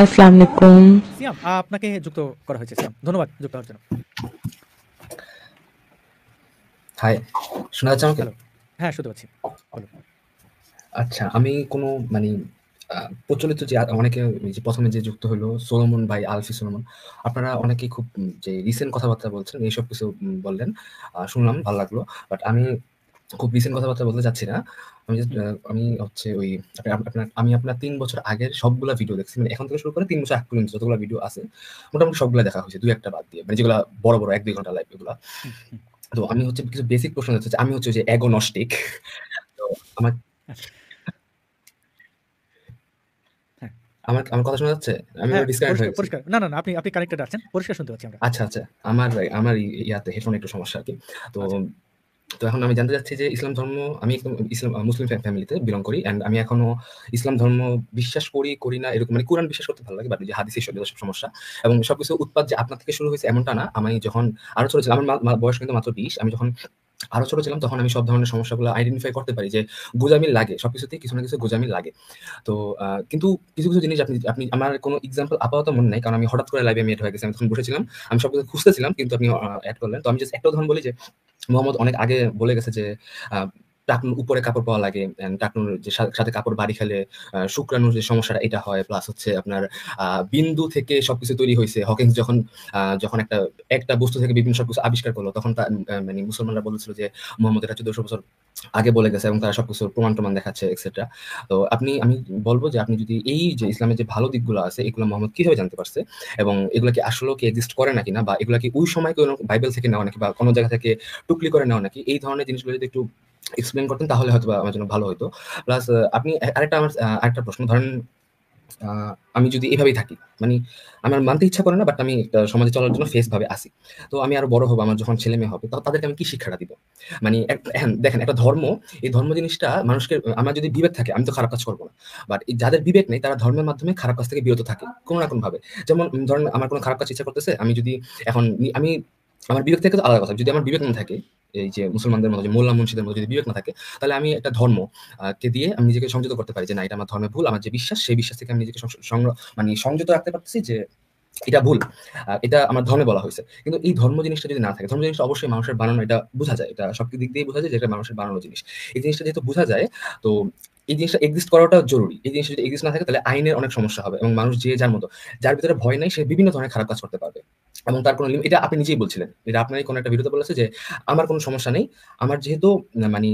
আসসালামু আলাইকুম সিয়াম আপনাকে যুক্ত করা হয়েছে সিয়াম ধন্যবাদ যুক্ত হওয়ার জন্য হাই শোনা যাচ্ছে আমাকে হ্যাঁ শুনতে পাচ্ছি আচ্ছা আমি কোনো মানে প্রচলিত যে অনেকে যে প্রথমে যে যুক্ত হলো সোলমন ভাই আলফি সোলমন আপনারা অনেকে খুব যে রিসেন্ট কথাবার্তা বলছেন এইসব কিছু বললেন শুনলাম ভালো লাগলো বাট আমি খুব রিসেন্ট কথাবার্তা বলতে চাচ্ছি না আমি আমি হচ্ছে ওই আপনার আমি আপনার তিন বছর আগের সবগুলো ভিডিও দেখছি মানে এখন থেকে শুরু করে তিন বছর এক পর্যন্ত যতগুলো ভিডিও আছে মোটামুটি সবগুলো দেখা হয়েছে দুই একটা বাদ দিয়ে মানে যেগুলো বড় বড় এক দুই ঘন্টা লাইভ এগুলো তো আমি হচ্ছে কিছু বেসিক প্রশ্ন হচ্ছে আমি হচ্ছে যে অ্যাগোনস্টিক আমার হ্যাঁ। আমার আমার কথা শোনা যাচ্ছে আমি ডিসকানেক্ট হ্যাঁ, হয়ে পরিষ্কার না না আপনি আপনি কানেক্টেড আছেন পরিষ্কার শুনতে পাচ্ছি আমরা আচ্ছা আচ্ছা আমার আমার ইয়াতে হেডফোন একটু সমস্যা আর কি তো আচ্ছা। তো এখন আমি জানতে চাচ্ছি যে ইসলাম ধর্ম আমি ইসলাম মুসলিম ফ্যামিলিতে বিলং করি অ্যান্ড আমি এখনো ইসলাম ধর্ম বিশ্বাস করি করি না এরকম মানে কোরআন বিশ্বাস করতে ভালো লাগে বাট যে হাদিস ঈশ্বর সব সমস্যা এবং সবকিছু উৎপাদ যে আপনার থেকে শুরু হয়েছে এমনটা না আমি যখন আরো ছোট ছিলাম আমার বয়স কিন্তু মাত্র বিশ আমি যখন আরো ছোট ছিলাম তখন আমি সব ধরনের সমস্যাগুলো আইডেন্টিফাই করতে পারি যে গোজামি লাগে সব কিছু না কিছু গোজামি লাগে তো কিন্তু কিছু কিছু জিনিস আপনি আপনি আমার কোনো এক্সাম্পল আপাতত মনে নাই কারণ আমি হঠাৎ করে লাইভে মেট হয়ে গেছে আমি তখন বসেছিলাম আমি সব কিছু খুঁজতেছিলাম কিন্তু আপনি অ্যাড করলেন তো আমি জাস্ট একটা ধরন বলি যে মোহাম্মদ অনেক আগে বলে গেছে যে টাকনুর উপরে কাপড় পাওয়া লাগে টাকনুর যে সাথে কাপড় বাড়ি খেলে শুক্রাণুর যে সমস্যাটা এটা হয় প্লাস হচ্ছে আপনার বিন্দু থেকে সবকিছু তৈরি হয়েছে হকিংস যখন যখন একটা একটা বস্তু থেকে বিভিন্ন সবকিছু আবিষ্কার করলো তখন মানে মুসলমানরা বলেছিল যে মোহাম্মদ এটা চোদ্দশো বছর আগে বলে গেছে এবং তারা সবকিছু প্রমাণ প্রমাণ দেখাচ্ছে এক্সেট্রা তো আপনি আমি বলবো যে আপনি যদি এই যে ইসলামের যে ভালো দিকগুলো আছে এগুলো মোহাম্মদ কিভাবে জানতে পারছে এবং এগুলো কি আসলেও কি এক্সিস্ট করে নাকি না বা এগুলো কি ওই সময় কোনো বাইবেল থেকে নেওয়া নাকি বা কোনো জায়গা থেকে টুকলি করে নেওয়া নাকি এই ধরনের জিনিসগুলো যদি একটু এক্সপ্লেন করতেন তাহলে হয়তো আমার জন্য ভালো হতো প্লাস আপনি আরেকটা আমার আরেকটা প্রশ্ন ধরেন আমি যদি এভাবেই থাকি মানে আমার মানতে ইচ্ছা করে না বাট আমি একটা সমাজে চলার জন্য ফেস ভাবে আসি তো আমি আরো বড় হবো আমার যখন ছেলে মেয়ে হবে তখন তাদেরকে আমি কি শিক্ষাটা দিব মানে হ্যাঁ, দেখেন একটা ধর্ম এই ধর্ম জিনিসটা মানুষকে আমার যদি বিবেক থাকে আমি তো খারাপ কাজ করবো না বাট যাদের বিবেক নেই তারা ধর্মের মাধ্যমে খারাপ কাজ থেকে বিরত থাকে কোনো না কোনোভাবে যেমন ধরেন আমার কোনো খারাপ কাজ ইচ্ছা করতেছে আমি যদি এখন আমি আমার বিবেক থেকে তো আলাদা কথা যদি আমার বিবেক না থাকে এই যে মুসলমানদের মতো মোল্লা মুন্সিদের মতো যদি বিবেক না থাকে তাহলে আমি একটা ধর্ম কে দিয়ে আমি নিজেকে সংযত করতে পারি যে না এটা আমার ধর্মে ভুল আমার যে বিশ্বাস সেই বিশ্বাস থেকে আমি নিজেকে মানে সংযত রাখতে পারতেছি যে এটা ভুল এটা আমার ধর্মে বলা হয়েছে কিন্তু এই ধর্ম জিনিসটা যদি না থাকে ধর্ম জিনিসটা অবশ্যই মানুষের বানানো এটা বোঝা যায় এটা সব দিক দিয়ে বোঝা যায় যে এটা মানুষের বানানো জিনিস এই জিনিসটা যেহেতু বোঝা যায় তো এই জিনিসটা এক্সিস্ট করাটা জরুরি এই জিনিসটা যদি এক্সিস্ট না থাকে তাহলে আইনের অনেক সমস্যা হবে এবং মানুষ যে যার মতো যার ভিতরে ভয় নাই সে বিভিন্ন ধরনের খারাপ কাজ করতে পারবে এবং তার কোনো এটা আপনি নিজেই বলছিলেন এটা আপনারই কোনো একটা ভিডিওতে বলেছে যে আমার কোনো সমস্যা নেই আমার যেহেতু মানে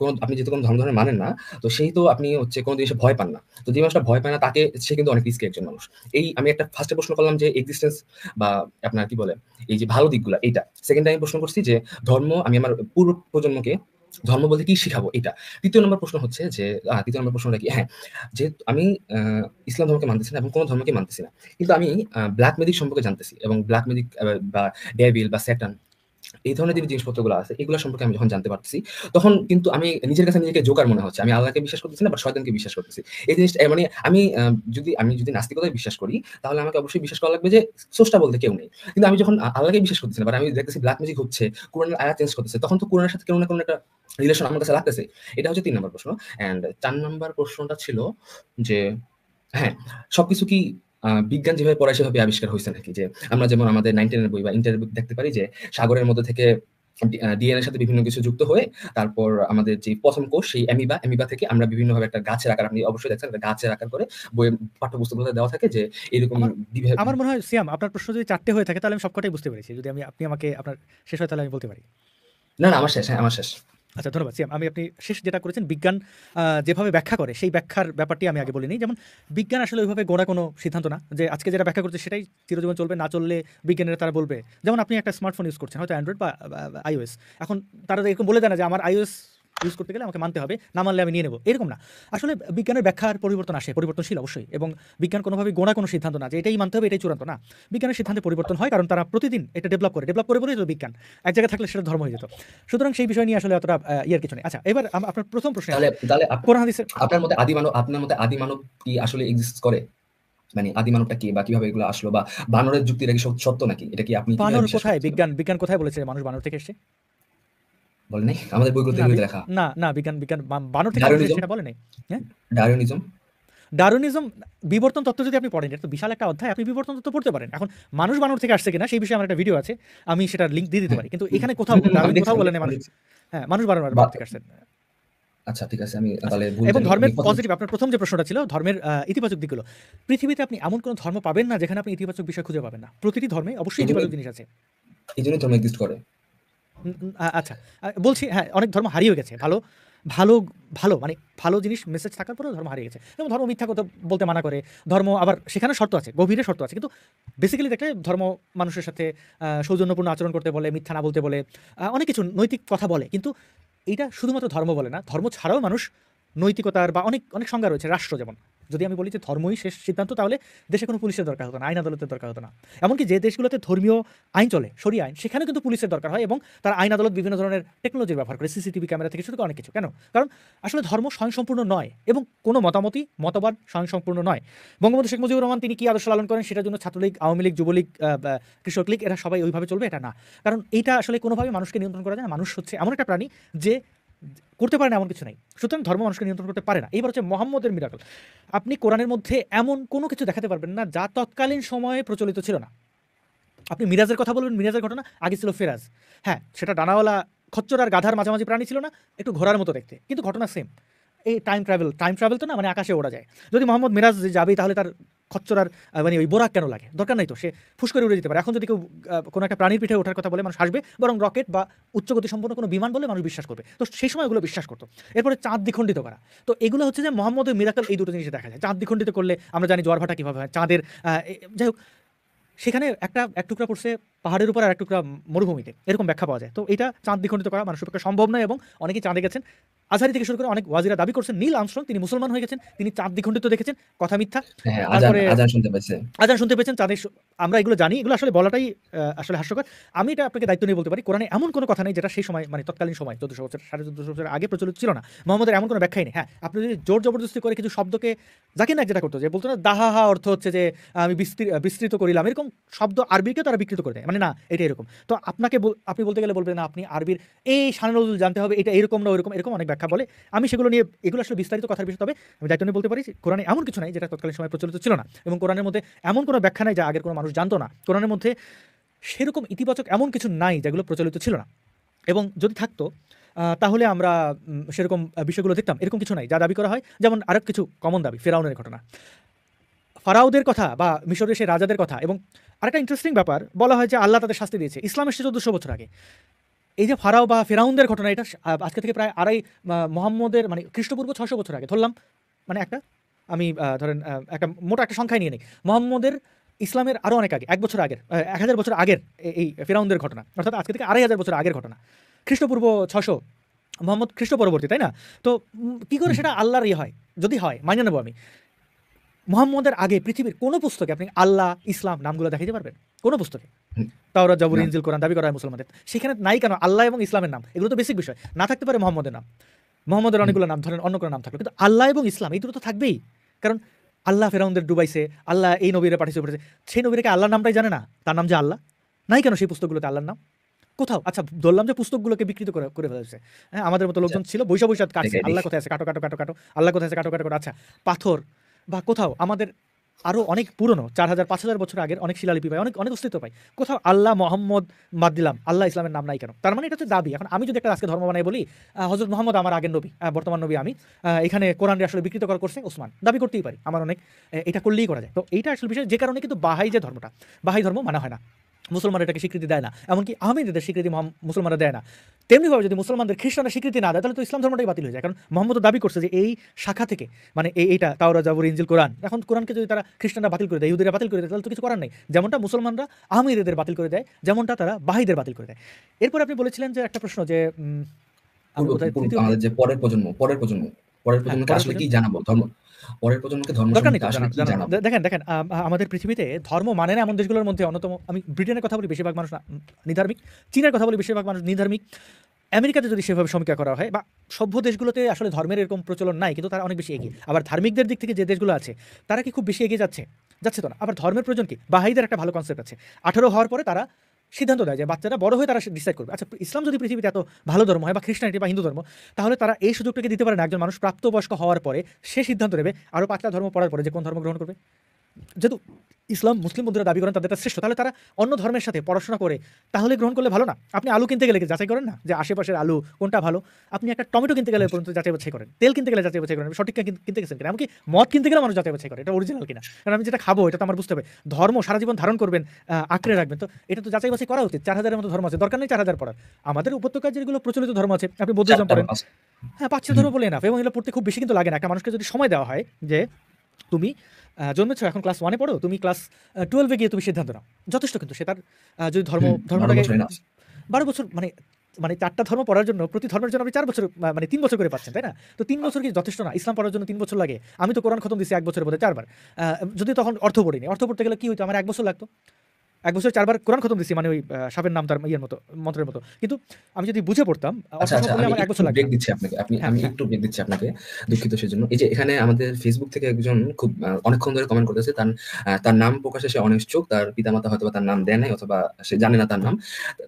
কোন আপনি যেহেতু কোনো ধর্ম ধর্মের মানেন না তো সেই তো আপনি হচ্ছে কোনো জিনিসে ভয় পান না তো যে মানুষটা ভয় পায় না তাকে সে কিন্তু অনেক রিস্কের একজন মানুষ এই আমি একটা ফার্স্টে প্রশ্ন করলাম যে এক্সিস্টেন্স বা আপনার কি বলে এই যে ভালো দিকগুলো এইটা সেকেন্ড আমি প্রশ্ন করছি যে ধর্ম আমি আমার পূর্ব প্রজন্মকে ধর্ম বলতে কি শিখাবো এটা তৃতীয় নম্বর প্রশ্ন হচ্ছে যে তৃতীয় নম্বর প্রশ্ন কি হ্যাঁ যে আমি ইসলাম ধর্মকে মানতেছি না এবং কোনো ধর্মকে মানতেছি না কিন্তু আমি ব্ল্যাক ম্যাজিক সম্পর্কে জানতেছি এবং ব্ল্যাক ম্যাজিক বা ডেভিল বা স্যাটান এই ধরনের যে জিনিসপত্রগুলো আছে এগুলো সম্পর্কে আমি যখন জানতে পারছি তখন কিন্তু আমি নিজের কাছে নিজেকে জোকার মনে হচ্ছে আমি আল্লাহকে বিশ্বাস করতেছি না বা শয়তানকে বিশ্বাস করতেছি এই জিনিসটা মানে আমি যদি আমি যদি নাস্তিকতায় বিশ্বাস করি তাহলে আমাকে অবশ্যই বিশ্বাস করা লাগবে যে সোস্টা বলতে কেউ নেই কিন্তু আমি যখন আল্লাহকে বিশ্বাস করতেছি না বা আমি দেখতেছি ব্ল্যাক ম্যাজিক হচ্ছে কোরআন আয়া চেঞ্জ করতেছে তখন তো কোরআনের সাথে কোনো না কোনো একটা রিলেশন আমার কাছে লাগতেছে এটা হচ্ছে তিন নম্বর প্রশ্ন অ্যান্ড চার নম্বর প্রশ্নটা ছিল যে হ্যাঁ সবকিছু কি বিজ্ঞান যেভাবে পড়ায় সেভাবে আবিষ্কার হয়েছে নাকি যে আমরা যেমন আমাদের নাইনটিনের বই বা ইন্টারের বই দেখতে পারি যে সাগরের মধ্যে থেকে ডিএনএর সাথে বিভিন্ন কিছু যুক্ত হয়ে তারপর আমাদের যে প্রথম কোর্স সেই অ্যামিবা অ্যামিবা থেকে আমরা বিভিন্ন ভাবে একটা গাছের আকার আপনি অবশ্যই দেখছেন একটা গাছের আকার করে বইয়ের পাঠ্যপুস্তকগুলোতে দেওয়া থাকে যে এরকম আমার মনে হয় সিয়াম আপনার প্রশ্ন যদি চারটে হয়ে থাকে তাহলে আমি সবকটাই বুঝতে পেরেছি যদি আমি আপনি আমাকে আপনার শেষ হয় তাহলে আমি বলতে পারি না না আমার শেষ হ্যাঁ আমার শেষ আচ্ছা ধন্যবাদ সিয়াম আমি আপনি শেষ যেটা করেছেন বিজ্ঞান যেভাবে ব্যাখ্যা করে সেই ব্যাখ্যার ব্যাপারটি আমি আগে বলিনি যেমন বিজ্ঞান আসলে ওইভাবে গোড়া কোনো সিদ্ধান্ত না যে আজকে যেটা ব্যাখ্যা করছে সেটাই চিরজীবন চলবে না চললে বিজ্ঞানীরা তারা বলবে যেমন আপনি একটা স্মার্টফোন ইউজ করছেন হয়তো অ্যান্ড্রয়েড বা আইওএস এখন তারা এরকম বলে দেয় না যে আমার আইওএস ইউজ করতে গেলে আমাকে মানতে হবে না মানলে আমি নিয়ে নেবো এরকম না আসলে বিজ্ঞানের ব্যাখ্যার পরিবর্তন আসে পরিবর্তনশীল অবশ্যই এবং বিজ্ঞান কোনোভাবে গোনা কোনো সিদ্ধান্ত না যে এটাই মানতে হবে এটাই চূড়ান্ত না বিজ্ঞানের সিদ্ধান্তে পরিবর্তন হয় কারণ তারা প্রতিদিন এটা ডেভেলপ করে ডেভেলপ করে বলেই তো বিজ্ঞান এক জায়গায় থাকলে সেটা ধর্ম হয়ে যেত সুতরাং সেই বিষয় নিয়ে আসলে অতটা ইয়ার কিছু নেই আচ্ছা এবার আপনার প্রথম প্রশ্ন আপনার মধ্যে আদি মানব আপনার মধ্যে আদি মানব কি আসলে এক্সিস্ট করে মানে আদি মানবটা কি বা কিভাবে এগুলো আসলো বা বানরের যুক্তিটা কি সত্য নাকি এটা কি আপনি বানর কোথায় বিজ্ঞান বিজ্ঞান কোথায় বলেছে মানুষ বানর থেকে এসেছে বলে নাই আমাদের বইগুলোতে এগুলো লেখা না না বিজ্ঞান বিজ্ঞান বানর থেকে সেটা বলে নাই হ্যাঁ ডারউইনিজম ডারুনিজম বিবর্তন তত্ত্ব যদি আপনি পড়েন এটা তো বিশাল একটা অধ্যায় আপনি বিবর্তন তত্ত্ব পড়তে পারেন এখন মানুষ বানর থেকে আসছে কিনা সেই বিষয়ে আমার একটা ভিডিও আছে আমি সেটা লিঙ্ক দিয়ে দিতে হ্যাঁ। পারি কিন্তু এখানে কোথাও ডারুইন কোথাও বলেন মানুষ হ্যাঁ মানুষ বানর বানর থেকে আসছেন আচ্ছা ঠিক আছে আমি তাহলে আচ্ছা, এবং ধর্মের পজিটিভ আপনার প্রথম যে প্রশ্নটা ছিল ধর্মের ইতিবাচক দিকগুলো পৃথিবীতে আপনি এমন কোনো ধর্ম পাবেন না যেখানে আপনি ইতিবাচক বিষয় খুঁজে পাবেন না প্রতিটি ধর্মে অবশ্যই ইতিবাচক জিনিস আছে এই জন্য ধর্ম এক্সিস্ট করে আচ্ছা বলছি হ্যাঁ অনেক ধর্ম হারিয়ে গেছে ভালো ভালো ভালো মানে ভালো জিনিস মেসেজ থাকার পরেও ধর্ম হারিয়ে গেছে যেমন ধর্ম মিথ্যা কথা বলতে মানা করে ধর্ম আবার সেখানে শর্ত আছে গভীরে শর্ত আছে কিন্তু বেসিক্যালি দেখলে ধর্ম মানুষের সাথে সৌজন্যপূর্ণ আচরণ করতে বলে মিথ্যা না বলতে বলে অনেক কিছু নৈতিক কথা বলে কিন্তু এটা শুধুমাত্র ধর্ম বলে না ধর্ম ছাড়াও মানুষ নৈতিকতার বা অনেক অনেক সংজ্ঞা রয়েছে রাষ্ট্র যেমন যদি আমি বলি যে ধর্মই শেষ সিদ্ধান্ত তাহলে দেশে কোনো পুলিশের দরকার হতো না আইন আদালতের দরকার হতো না এমনকি যে দেশগুলোতে ধর্মীয় আইন চলে সরি আইন সেখানে কিন্তু পুলিশের দরকার হয় এবং তার আইন আদালত বিভিন্ন ধরনের টেকনোলজি ব্যবহার করে সিসিটিভি ক্যামেরা থেকে শুধু অনেক কিছু কেন কারণ আসলে ধর্ম স্বয়ংসম্পূর্ণ নয় এবং কোনো মতামতই মতবাদ স্বয়ংসম্পূর্ণ নয় বঙ্গবন্ধু শেখ মুজিবুর রহমান তিনি কী আদর্শ লালন করেন সেটার জন্য ছাত্রলীগ আওয়ামী লীগ যুবলীগ কৃষক লীগ এরা সবাই ওইভাবে চলবে এটা না কারণ এটা আসলে কোনোভাবে মানুষকে নিয়ন্ত্রণ করা যায় না মানুষ হচ্ছে এমন একটা প্রাণী যে করতে পারে না এমন কিছু নাই সুতরাং ধর্ম মানুষকে নিয়ন্ত্রণ করতে পারে না এইবার হচ্ছে মোহাম্মদের মিরাকল আপনি কোরআনের মধ্যে এমন কোনো কিছু দেখাতে পারবেন না যা তৎকালীন সময়ে প্রচলিত ছিল না আপনি মিরাজের কথা বলবেন মিরাজের ঘটনা আগে ছিল ফেরাজ হ্যাঁ সেটা ডানাওয়ালা খচ্চর আর গাধার মাঝামাঝি প্রাণী ছিল না একটু ঘোরার মতো দেখতে কিন্তু ঘটনা সেম এই টাইম ট্রাভেল টাইম ট্রাভেল তো না মানে আকাশে ওড়া যায় যদি মোহাম্মদ মিরাজ যাবে তাহলে তার খচ্চরার মানে ওই বোরাক কেন লাগে দরকার নাই তো সে ফুস করে উড়ে যেতে পারে এখন যদি কেউ কোনো একটা প্রাণীর পিঠে ওঠার কথা বলে মানুষ আসবে বরং রকেট বা উচ্চগতি সম্পন্ন কোনো বিমান বলে মানুষ বিশ্বাস করবে তো সেই সময় এগুলো বিশ্বাস করতো এরপরে চাঁদ দ্বিখণ্ডিত করা তো এগুলো হচ্ছে যে মোহাম্মদ মিরাকল এই দুটো জিনিসে দেখা যায় চাঁদ দ্বিখণ্ডিত করলে আমরা জানি জোয়ার ভাটা কীভাবে হয় চাঁদের যাই হোক সেখানে একটা এক টুকরা পড়ছে পাহাড়ের উপর আর একটু মরুভূমিতে এরকম ব্যাখ্যা পাওয়া যায় তো এটা চাঁদ দ্বিখণ্ডিত করা মানুষের পক্ষে সম্ভব নয় এবং অনেকে চাঁদে গেছেন আজহারি থেকে শুরু করে অনেক ওয়াজিরা দাবি করছেন নীল আমস্ট্রং তিনি মুসলমান হয়ে গেছেন তিনি চাঁদ দ্বিখণ্ডিত দেখেছেন কথা মিথ্যা হ্যাঁ, তারপরে আজান শুনতে পেয়েছেন চাঁদের আমরা এগুলো জানি এগুলো আসলে বলাটাই আসলে হাস্যকর আমি এটা আপনাকে দায়িত্ব নিয়ে বলতে পারি কোরআনে এমন কোনো কথা নেই যেটা সেই সময় মানে তৎকালীন সময় চোদ্দশো বছর সাড়ে চোদ্দশো বছর আগে প্রচলিত ছিল না মোহাম্মদের এমন কোনো ব্যাখ্যাই নেই হ্যাঁ আপনি যদি জোর জবরদস্তি করে কিছু শব্দকে যাকে না যেটা করতো যে বলতো না দাহাহা অর্থ হচ্ছে যে আমি বিস্তৃত করিলাম এরকম শব্দ আরবিকে তারা বিকৃত করে দেয় মানে না এটা এরকম তো আপনাকে আপনি বলতে গেলে বলবেন না আপনি আরবির এই সানে জানতে হবে এটা এরকম না ওরকম এরকম অনেক ব্যাখ্যা বলে আমি সেগুলো নিয়ে এগুলো আসলে বিস্তারিত কথার বিষয় তবে আমি দায়িত্ব বলতে পারি কোরআনে এমন কিছু নাই যেটা তৎকালীন সময় প্রচলিত ছিল না এবং কোরআনের মধ্যে এমন কোনো ব্যাখ্যা নাই যা আগের কোনো মানুষ জানতো না কোরআনের মধ্যে সেরকম ইতিবাচক এমন কিছু নাই যেগুলো প্রচলিত ছিল না এবং যদি থাকতো তাহলে আমরা সেরকম বিষয়গুলো দেখতাম এরকম কিছু নাই যা দাবি করা হয় যেমন আরেক কিছু কমন দাবি ফেরাউনের ঘটনা ফারাউদের কথা বা মিশরের সেই রাজাদের কথা এবং আরেকটা ইন্টারেস্টিং ব্যাপার বলা হয় যে আল্লাহ তাদের শাস্তি দিয়েছে ইসলামের সে চোদ্দশো বছর আগে এই যে ফারাও বা ফেরাউনদের ঘটনা এটা আজকে থেকে প্রায় আড়াই মোহাম্মদের মানে খ্রিস্টপূর্ব ছশো বছর আগে ধরলাম মানে একটা আমি ধরেন একটা মোটা একটা সংখ্যায় নিয়ে নিই মোহাম্মদের ইসলামের আরও অনেক আগে এক বছর আগের এক হাজার বছর আগের এই ফেরাউনদের ঘটনা অর্থাৎ আজকে থেকে আড়াই হাজার বছর আগের ঘটনা খ্রিস্টপূর্ব ছশো মোহাম্মদ খ্রিস্ট পরবর্তী তাই না তো কী করে সেটা আল্লাহর ইয়ে হয় যদি হয় মানে নেবো আমি মোহাম্মদের আগে পৃথিবীর কোন পুস্তকে আপনি আল্লাহ ইসলাম নামগুলো দেখাইতে পারবেন কোন পুস্তকে তাওরা জবর ইঞ্জিল কোরআন দাবি করা মুসলমানদের সেখানে নাই কেন আল্লাহ এবং ইসলামের নাম এগুলো তো বেসিক বিষয় না থাকতে পারে মোহাম্মদের নাম মোহাম্মদের অনেকগুলো নাম ধরেন অন্য কোনো নাম থাকলো কিন্তু আল্লাহ এবং ইসলাম এই দুটো তো থাকবেই কারণ আল্লাহ ফেরাউনদের ডুবাইছে আল্লাহ এই নবীরে পাঠিয়েছে পড়েছে সেই নবীরকে আল্লাহর নামটাই জানে না তার নাম যে আল্লাহ নাই কেন সেই পুস্তকগুলোতে আল্লাহর নাম কোথাও আচ্ছা ধরলাম যে পুস্তকগুলোকে বিকৃত করে করে ফেলেছে হ্যাঁ আমাদের মতো আচ্ছা। লোকজন ছিল বৈশা বৈশাখ কাটছে আল্লাহ কোথায় আছে কাটো কাটো কাটো কাটো আল্লাহ কোথায় আছে কাটো কাটো কাটো আচ্ছা পাথর বা কোথাও আমাদের আরও অনেক পুরনো চার হাজার পাঁচ হাজার বছর আগের অনেক শিলালিপি পাই অনেক অনেক অস্তিত্ব পাই কোথাও আল্লাহ মোহাম্মদ বাদ দিলাম আল্লাহ ইসলামের নাম নাই কেন তার মানে এটা হচ্ছে দাবি এখন আমি যদি একটা আজকে ধর্ম বানাই বলি হজরত মোহাম্মদ আমার আগের নবী বর্তমান নবী আমি এখানে কোরআনরে আসলে বিকৃত করা করছে ওসমান দাবি করতেই পারি আমার অনেক এটা করলেই করা যায় তো এইটা আসলে বিষয় যে কারণে কিন্তু বাহাই যে ধর্মটা বাহাই ধর্ম মানা হয় না মুসলমানরা এটাকে স্বীকৃতি দেয় না এমনকি আহমেদদের স্বীকৃতি মুসলমানরা দেয় না তেমনিভাবে যদি মুসলমানদের খ্রিস্টানরা স্বীকৃতি না দেয় তাহলে তো ইসলাম ধর্মটাই বাতিল হয়ে যায় কারণ মোহাম্মদ দাবি করছে যে এই শাখা থেকে মানে এই এইটা তাওরা জাবুর ইঞ্জিল কোরআন এখন কোরআনকে যদি তারা খ্রিস্টানরা বাতিল করে দেয় ইহুদিরা বাতিল করে দেয় তাহলে তো কিছু করার নেই যেমনটা মুসলমানরা আহমেদদের বাতিল করে দেয় যেমনটা তারা বাহিদের বাতিল করে দেয় এরপরে আপনি বলেছিলেন যে একটা প্রশ্ন যে পরের প্রজন্ম পরের প্রজন্ম পরের প্রজন্মকে হ্যাঁ, আসলে কি জানাবো ধর্ম পরের প্রজন্মকে ধর্ম দেখেন দেখেন আমাদের পৃথিবীতে ধর্ম মানে না এমন দেশগুলোর মধ্যে অন্যতম আমি ব্রিটেনের কথা বলি বেশিরভাগ মানুষ নিধার্মিক চীনের কথা বলি বেশিরভাগ মানুষ নিধার্মিক আমেরিকাতে যদি সেভাবে সমীক্ষা করা হয় বা সভ্য দেশগুলোতে আসলে ধর্মের এরকম প্রচলন নাই কিন্তু তারা অনেক বেশি এগিয়ে আবার ধার্মিকদের দিক থেকে যে দেশগুলো আছে তারা কি খুব বেশি এগিয়ে যাচ্ছে যাচ্ছে তো না আবার ধর্মের প্রয়োজন কি বাহাইদের একটা ভালো কনসেপ্ট আছে আঠেরো হওয়ার পরে তারা সিদ্ধান্ত দেয় যে বাচ্চারা বড় হয়ে তারা ডিসাইড করবে আচ্ছা ইসলাম যদি পৃথিবীতে এত ভালো ধর্ম হয় বা খ্রিস্টানিটি বা হিন্দু ধর্ম তাহলে তারা এই সুযোগটাকে দিতে পারে না একজন মানুষ প্রাপ্তবয়স্ক হওয়ার পরে সে সিদ্ধান্ত নেবে আরও পাঁচটা ধর্ম পড়ার পরে যে কোন ধর্ম গ্রহণ করবে যেহেতু ইসলাম মুসলিম বন্ধুরা দাবি করেন তাদেরটা শ্রেষ্ঠ তাহলে তারা অন্য ধর্মের সাথে পড়াশোনা করে তাহলে গ্রহণ করলে ভালো না আপনি আলু কিনতে গেলে যাচাই করেন না যে আশেপাশের আলু কোনটা ভালো আপনি একটা টমেটো কিনতে গেলে পর্যন্ত যাচাই বাছাই করেন তেল কিনতে গেলে যাচাই বাছাই করেন সঠিক কিনতে গেছেন কিনা এমনকি মদ কিনতে গেলে মানুষ যাচাই বাছাই করে এটা অরিজিনাল কিনা কারণ আমি যেটা খাবো এটা তো আমার বুঝতে হবে ধর্ম সারা জীবন ধারণ করবেন আঁকড়ে রাখবেন তো এটা তো যাচাই বাছাই করা উচিত চার হাজারের মতো ধর্ম আছে দরকার নেই চার হাজার পড়ার আমাদের উপত্যকায় যেগুলো প্রচলিত ধর্ম আছে আপনি বৌদ্ধ ধর্ম পড়েন হ্যাঁ পাচ্ছে ধর্ম বলে না এবং এগুলো পড়তে খুব বেশি কিন্তু লাগে না একটা মানুষকে যদি সময় দেওয়া হয় যে তুমি জন্মেছ এখন ক্লাস ওয়ানে পড়ো তুমি ক্লাস টুয়েলভে গিয়ে তুমি সিদ্ধান্ত নাও যথেষ্ট কিন্তু সে তার যদি ধর্ম ধর্মটাকে বারো বছর মানে মানে চারটা ধর্ম পড়ার জন্য প্রতি ধর্মের জন্য আপনি চার বছর মানে তিন বছর করে পাচ্ছেন তাই না তো তিন বছর কি যথেষ্ট না ইসলাম পড়ার জন্য তিন বছর লাগে আমি তো কোরআন খতম দিচ্ছি এক বছরের মধ্যে চারবার যদি তখন অর্থ পড়িনি অর্থ পড়তে গেলে কি হইতো আমার এক বছর লাগতো এক বছর চারবার কোরআন খতম দিছি মানে ওই সাপের নাম তার ইয়ের মতো মন্ত্রের মতো কিন্তু আমি যদি বুঝে পড়তাম আচ্ছা, আচ্ছা, এক বছর ব্রেক দিচ্ছি আপনাকে আপনি হ্যাঁ, আমি হ্যাঁ। একটু ব্রেক দিচ্ছি আপনাকে দুঃখিত সেজন্য এই যে এখানে আমাদের ফেসবুক থেকে একজন খুব অনেকক্ষণ ধরে কমেন্ট করতেছে তার তার নাম প্রকাশে সে অনিচ্ছুক তার পিতামাতা হয়তো তার নাম দেয় নাই অথবা সে জানে না তার নাম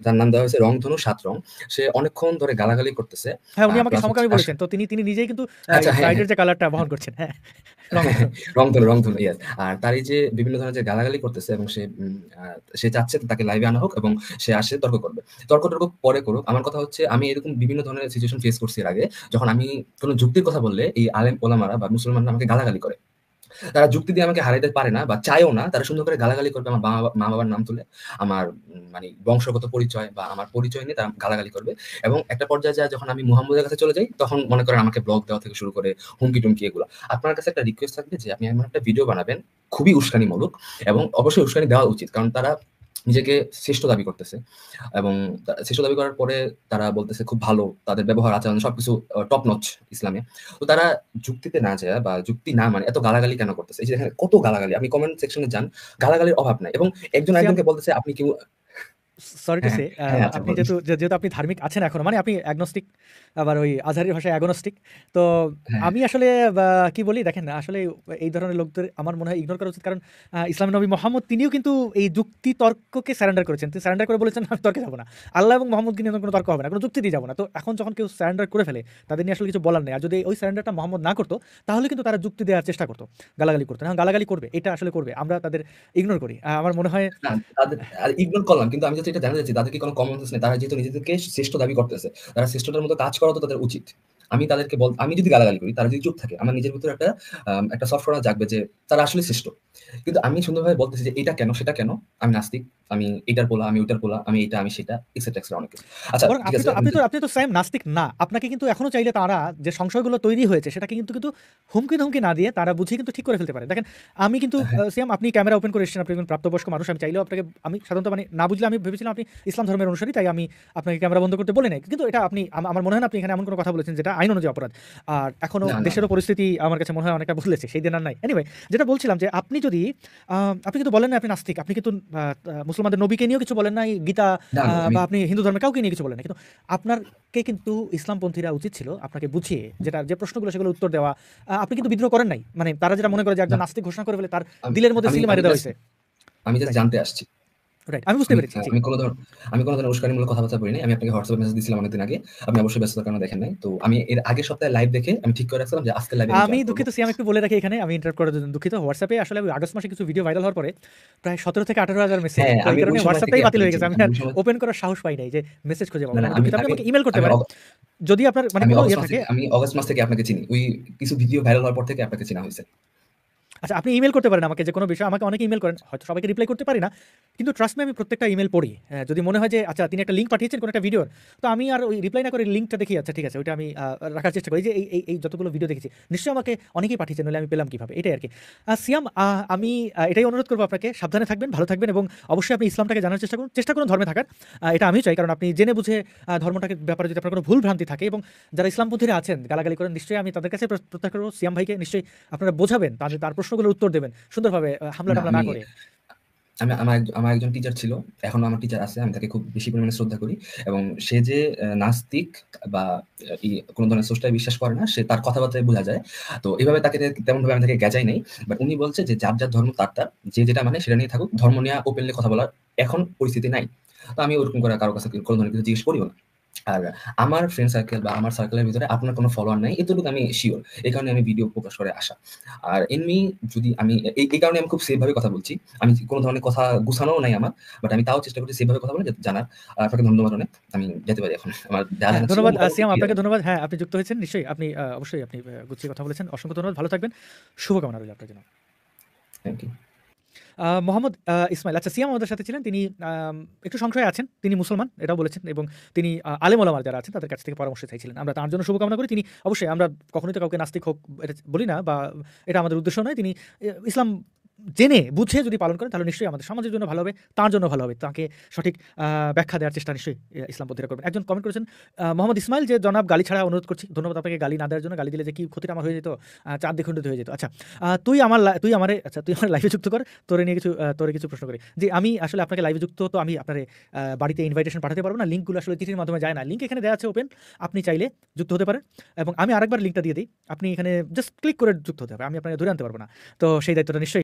তার নাম দেওয়া হয়েছে রং ধনু সাত রং সে অনেকক্ষণ ধরে গালাগালি করতেছে হ্যাঁ উনি আমাকে সমকামী বলেছেন তো তিনি তিনি নিজেই কিন্তু রাইডের আচ্ছা, হ্যাঁ, যে কালারটা বহন করছেন হ্যাঁ রং ধনু রং ধনু ইয়াস আর তার এই যে বিভিন্ন ধরনের যে গালাগালি করতেছে এবং সে সে চাচ্ছে তাকে লাইভে আনা হোক এবং সে আসে তর্ক করবে তর্ক তর্ক পরে করুক আমার কথা হচ্ছে আমি এরকম বিভিন্ন ধরনের সিচুয়েশন ফেস করছি এর আগে যখন আমি কোনো যুক্তির কথা বললে এই আলেম ওলামারা বা মুসলমানরা আমাকে গালাগালি করে তারা যুক্তি দিয়ে আমাকে হারাইতে পারে না বা চায়ও না তারা সুন্দর করে গালাগালি করবে আমার মা বাবার নাম তুলে আমার মানে বংশগত পরিচয় বা আমার পরিচয় নিয়ে তারা গালাগালি করবে এবং একটা পর্যায়ে যায় যখন আমি মোহাম্মদের কাছে চলে যাই তখন মনে করেন আমাকে ব্লগ দেওয়া থেকে শুরু করে হুমকি টুমকি এগুলো আপনার কাছে একটা রিকোয়েস্ট থাকবে যে আপনি এমন একটা ভিডিও বানাবেন খুবই উস্কানিমূলক এবং অবশ্যই উস্কানি দেওয়া উচিত কারণ তারা নিজেকে শ্রেষ্ঠ দাবি করতেছে এবং শ্রেষ্ঠ দাবি করার পরে তারা বলতেছে খুব ভালো তাদের ব্যবহার আচরণ সবকিছু টপ নচ ইসলামে তো তারা যুক্তিতে না যায় বা যুক্তি না মানে এত গালাগালি কেন করতেছে এই যে কত গালাগালি আপনি কমেন্ট সেকশনে যান গালাগালির অভাব নাই এবং একজন একজনকে বলতেছে আপনি কেউ সরি টু সে আপনি যেহেতু যেহেতু আপনি ধার্মিক আছেন এখন মানে আপনি অ্যাগনস্টিক আবার ওই আজহারির ভাষায় অ্যাগনস্টিক তো হ্যাঁ। আমি আসলে কি বলি দেখেন আসলে এই ধরনের লোকদের আমার মনে হয় ইগনোর করা উচিত কারণ ইসলাম নবী মোহাম্মদ তিনিও কিন্তু এই যুক্তি তর্ককে স্যারেন্ডার করেছেন তিনি স্যারেন্ডার করে বলেছেন আমি তর্কে যাবো না আল্লাহ এবং মোহাম্মদ কিন্তু কোনো তর্ক হবে না কোনো যুক্তি দিয়ে যাবো না তো এখন যখন কেউ স্যারেন্ডার করে ফেলে তাদের নিয়ে আসলে কিছু বলার নেই আর যদি ওই স্যারেন্ডারটা মোহাম্মদ না করতো তাহলে কিন্তু তারা যুক্তি দেওয়ার চেষ্টা করতো গালাগালি করতো না গালাগালি করবে এটা আসলে করবে আমরা তাদের ইগনোর করি আমার মনে হয় ইগনোর করলাম কিন্তু আমি যেটা দেখা যাচ্ছে তাদেরকে কোনো কমন সেন্স নেই তারা যেহেতু নিজেদেরকে শ্রেষ্ঠ দাবি করতেছে তারা শ্রেষ্ঠতার মতো কাজ করা তো তাদের উচিত আমি তাদেরকে বল আমি যদি গালাগালি করি তারা যদি চুপ থাকে আমার নিজের ভিতরে একটা একটা সফটওয়্যার জাগবে যে তারা আসলে শ্রেষ্ঠ কিন্তু আমি সুন্দরভাবে বলতেছি যে এটা কেন সেটা কেন আমি নাস্তিক আমি এটার পোলা আমি ওটার পোলা আমি এটা আমি সেটা এক্সেট্রা এক্সেট্রা অনেক কিছু আচ্ছা আপনি তো আপনি তো আপনি তো স্যাম নাস্তিক না আপনাকে কিন্তু এখনো চাইলে তারা যে সংশয়গুলো তৈরি হয়েছে সেটাকে কিন্তু কিন্তু হুমকি ধুমকি না দিয়ে তারা বুঝিয়ে কিন্তু ঠিক করে ফেলতে পারে দেখেন আমি কিন্তু হ্যাঁ। স্যাম আপনি ক্যামেরা ওপেন করে এসেছেন আপনি একজন প্রাপ্তবয়স্ক মানুষ আমি চাইলেও আপনাকে আমি সাধারণত মানে না বুঝলে আমি ভেবেছিলাম আপনি ইসলাম ধর্মের অনুসারী তাই আমি আপনাকে ক্যামেরা বন্ধ করতে বলে নাই কিন্তু এটা আপনি আমার মনে হয় আপনি এখানে এমন কোনো কথা বলেছেন যেটা আইন অনুযায়ী অপরাধ আর এখনও দেশেরও পরিস্থিতি আমার কাছে মনে হয় অনেকটা বদলেছে সেই দিন আর নাই এনিওয়ে যেটা বলছিলাম যে আপনি যদি আপনি কিন্তু বলেন না আপনি নাস্তিক আপনি কিন্তু মুসলিম মুসলমানদের নবীকে নিয়েও কিছু বলেন না গীতা বা আপনি হিন্দু ধর্মের কাউকে নিয়ে কিছু বলেন না কিন্তু আপনারকে কিন্তু ইসলামপন্থীরা উচিত ছিল আপনাকে বুঝিয়ে যেটা যে প্রশ্নগুলো সেগুলো উত্তর দেওয়া আপনি কিন্তু বিদ্রোহ করেন নাই মানে তারা যেটা মনে করে যে একজন নাস্তিক ঘোষণা করে ফেলে তার দিলের মধ্যে সিল মারি দেওয়া হয়েছে আমি জানতে আসছি হ্যাঁ, আমি কোনো ধরনের উস্কানিমূলক কথাবার্তা বলিনি আমি আপনাকে হোয়াটসঅ্যাপ মেসেজ দিয়েছিলাম অনেকদিন আগে আপনি অবশ্যই দেখেন নাই তো আমি এর আগে সপ্তাহে লাইভ দেখে আমি ঠিক করে রাখছিলাম যে আজকে আমি দুঃখিত একটু বলে রাখি এখানে আমি ইন্টারাপ্ট করার জন্য দুঃখিত হোয়াটসঅ্যাপে আসলে আগস্ট মাসে কিছু ভিডিও ভাইরাল হওয়ার পরে প্রায় সতেরো থেকে আঠারো হাজার মেসেজ হ্যাঁ, এই কারণে হোয়াটসঅ্যাপটাই বাতিল হয়ে গেছে আমি ওপেন করার সাহস পাই নাই যে মেসেজ খুঁজে পাবো আমি ইমেল করতে পারেন যদি আপনার মানে ইয়ে আমি অগস্ট মাস থেকে আপনাকে চিনি ওই কিছু ভিডিও ভাইরাল হওয়ার পর থেকে আপনাকে চিনা হয়েছে আচ্ছা আপনি ইমেল করতে পারেন আমাকে যে কোনো বিষয়ে আমাকে অনেকে ইমেল করেন হয়তো সবাইকে রিপ্লাই করতে পারি না কিন্তু ট্রাস্ট আমি প্রত্যেকটা ইমেল পড়ি হ্যাঁ, যদি মনে হয় যে আচ্ছা তিনি একটা লিঙ্ক পাঠিয়েছেন কোনো একটা ভিডিওর তো আমি আর ওই রিপ্লাই না করে লিঙ্কটা দেখি আচ্ছা ঠিক আছে ওইটা আমি রাখার চেষ্টা করি যে এই এই যতগুলো ভিডিও দেখেছি নিশ্চয়ই আমাকে অনেকেই পাঠিয়েছেন নাহলে আমি পেলাম কীভাবে এটাই আর কি সিয়াম আমি এটাই অনুরোধ করবো আপনাকে সাবধানে থাকবেন ভালো থাকবেন এবং অবশ্যই আপনি ইসলামটাকে জানার চেষ্টা করুন চেষ্টা করুন ধর্মে থাকার এটা আমি চাই কারণ আপনি জেনে বুঝে ধর্মটাকে ব্যাপারে যদি আপনার কোনো ভুল ভ্রান্তি থাকে এবং যারা ইসলামপন্থীরা আছেন গালাগালি করেন নিশ্চয়ই আমি তাদের কাছে প্রত্যাশা করবো সিয়াম ভাইকে নিশ্চয়ই আপনারা বোঝাবেন তাদের তার প্রশ্ন প্রশ্নগুলোর উত্তর দেবেন সুন্দরভাবে হামলা টামলা না করে আমি আমার আমার একজন টিচার ছিল এখনো আমার টিচার আছে আমি তাকে খুব বেশি পরিমাণে শ্রদ্ধা করি এবং সে যে নাস্তিক বা কোনো ধরনের স্রষ্টায় বিশ্বাস করে না সে তার কথাবার্তায় বোঝা যায় তো এইভাবে তাকে তেমন ভাবে আমি তাকে গেজাই নেই বাট উনি বলছে যে যার যার ধর্ম তার তার যে যেটা মানে সেটা নিয়ে থাকুক ধর্ম নিয়ে ওপেনলি কথা বলার এখন পরিস্থিতি নাই তো আমি ওরকম করে কারো কাছে কোনো ধরনের কিছু জিজ্ঞেস করিও না আর আমার ফ্রেন্ড সার্কেল বা আমার সার্কেলের ভিতরে আপনার কোনো ফলোয়ার নাই এতটুকু আমি শিওর এই কারণে আমি ভিডিও প্রকাশ করে আসা আর এমনি যদি আমি এই কারণে আমি খুব সেফভাবে কথা বলছি আমি কোনো ধরনের কথা গুছানোও নাই আমার বাট আমি তাও চেষ্টা করছি সেভাবে কথা বলে জানার আপনাকে ধন্যবাদ অনেক আমি যেতে পারি এখন আমার হ্যাঁ, ধন্যবাদ আসিয়াম আপনাকে ধন্যবাদ হ্যাঁ আপনি যুক্ত হয়েছেন নিশ্চয়ই আপনি অবশ্যই আপনি গুছিয়ে কথা বলেছেন অসংখ্য ধন্যবাদ ভালো থাকবেন শুভকামনা রইল আপনার জন্য থ্যাংক ইউ মোহাম্মদ ইসমাইল আচ্ছা সিয়াম আমাদের সাথে ছিলেন তিনি একটু সংশয়ে আছেন তিনি মুসলমান এটাও বলেছেন এবং তিনি আলেমলামার যারা আছেন তাদের কাছ থেকে পরামর্শ চাইছিলেন আমরা তার জন্য শুভকামনা করি তিনি অবশ্যই আমরা কখনোই তো কাউকে নাস্তিক হোক এটা বলি না বা এটা আমাদের উদ্দেশ্য নয় তিনি ইসলাম জেনে বুঝে যদি পালন করেন তাহলে নিশ্চয়ই আমাদের সমাজের জন্য ভালো হবে তার জন্য ভালো হবে তাকে সঠিক ব্যাখ্যা দেওয়ার চেষ্টা নিশ্চয়ই ইসলাম পত্রিকা করবেন একজন কমেন্ট করেছেন মোহাম্মদ ইসমাইল যে জনাব গালি ছাড়া অনুরোধ করছি ধন্যবাদ আপনাকে গালি না দেওয়ার জন্য গালি দিলে যে কি ক্ষতিটা আমার হয়ে যেত চার দিক হয়ে যেত আচ্ছা তুই আমার তুই আমার আচ্ছা তুই আমার লাইফে যুক্ত কর তোরে নিয়ে কিছু তোরে কিছু প্রশ্ন করি যে আমি আসলে আপনাকে লাইভে যুক্ত তো আমি আপনার বাড়িতে ইনভাইটেশন পাঠাতে পারবো না লিঙ্কগুলো আসলে চিঠির মাধ্যমে যায় না লিঙ্ক এখানে দেওয়া আছে ওপেন আপনি চাইলে যুক্ত হতে পারেন এবং আমি আরেকবার লিঙ্কটা দিয়ে দিই আপনি এখানে জাস্ট ক্লিক করে যুক্ত হতে পারেন আমি আপনাকে ধরে আনতে পারবো না তো সেই দায়িত্বটা নিশ্চয়ই